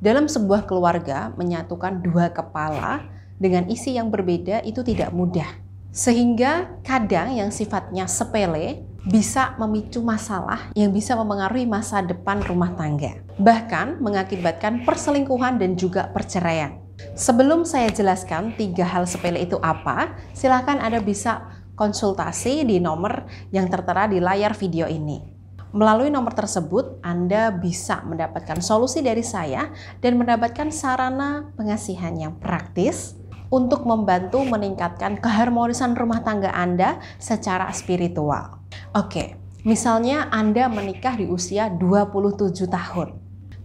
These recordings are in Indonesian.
Dalam sebuah keluarga, menyatukan dua kepala dengan isi yang berbeda itu tidak mudah. Sehingga kadang yang sifatnya sepele bisa memicu masalah yang bisa memengaruhi masa depan rumah tangga, bahkan mengakibatkan perselingkuhan dan juga perceraian. Sebelum saya jelaskan tiga hal sepele itu apa, silakan Anda bisa konsultasi di nomor yang tertera di layar video ini. Melalui nomor tersebut, Anda bisa mendapatkan solusi dari saya dan mendapatkan sarana pengasihan yang praktis untuk membantu meningkatkan keharmonisan rumah tangga Anda secara spiritual. Oke, misalnya Anda menikah di usia 27 tahun.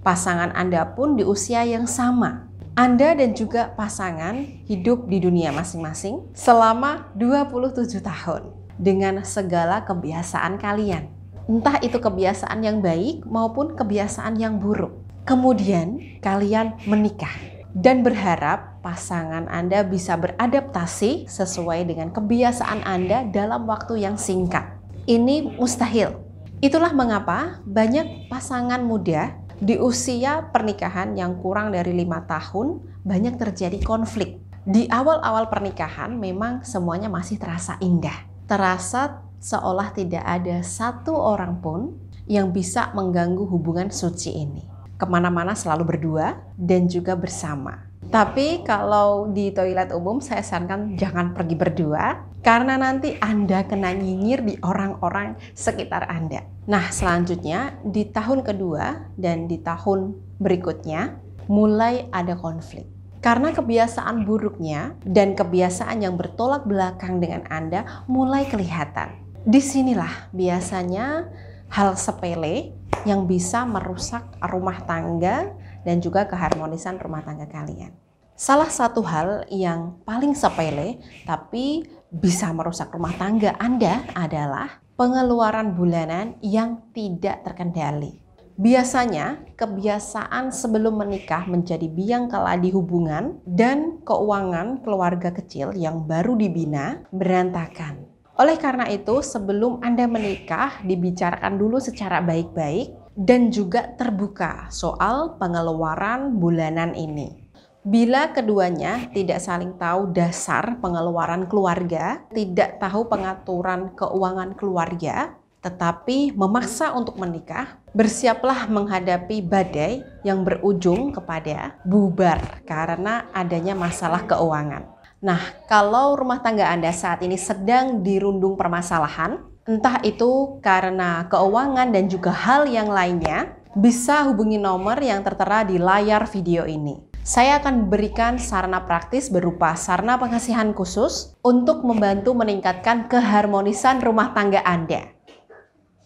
Pasangan Anda pun di usia yang sama. Anda dan juga pasangan hidup di dunia masing-masing selama 27 tahun dengan segala kebiasaan kalian entah itu kebiasaan yang baik maupun kebiasaan yang buruk. Kemudian kalian menikah dan berharap pasangan Anda bisa beradaptasi sesuai dengan kebiasaan Anda dalam waktu yang singkat. Ini mustahil. Itulah mengapa banyak pasangan muda di usia pernikahan yang kurang dari lima tahun banyak terjadi konflik. Di awal-awal pernikahan memang semuanya masih terasa indah, terasa seolah tidak ada satu orang pun yang bisa mengganggu hubungan suci ini. Kemana-mana selalu berdua dan juga bersama. Tapi kalau di toilet umum saya sarankan jangan pergi berdua karena nanti Anda kena nyinyir di orang-orang sekitar Anda. Nah selanjutnya di tahun kedua dan di tahun berikutnya mulai ada konflik. Karena kebiasaan buruknya dan kebiasaan yang bertolak belakang dengan Anda mulai kelihatan disinilah biasanya hal sepele yang bisa merusak rumah tangga dan juga keharmonisan rumah tangga kalian. Salah satu hal yang paling sepele tapi bisa merusak rumah tangga Anda adalah pengeluaran bulanan yang tidak terkendali. Biasanya, kebiasaan sebelum menikah menjadi biang keladi hubungan dan keuangan keluarga kecil yang baru dibina berantakan. Oleh karena itu, sebelum Anda menikah, dibicarakan dulu secara baik-baik dan juga terbuka soal pengeluaran bulanan ini. Bila keduanya tidak saling tahu dasar pengeluaran keluarga, tidak tahu pengaturan keuangan keluarga, tetapi memaksa untuk menikah, bersiaplah menghadapi badai yang berujung kepada bubar karena adanya masalah keuangan. Nah, kalau rumah tangga Anda saat ini sedang dirundung permasalahan, entah itu karena keuangan dan juga hal yang lainnya, bisa hubungi nomor yang tertera di layar video ini saya akan berikan sarana praktis berupa sarana pengasihan khusus untuk membantu meningkatkan keharmonisan rumah tangga Anda.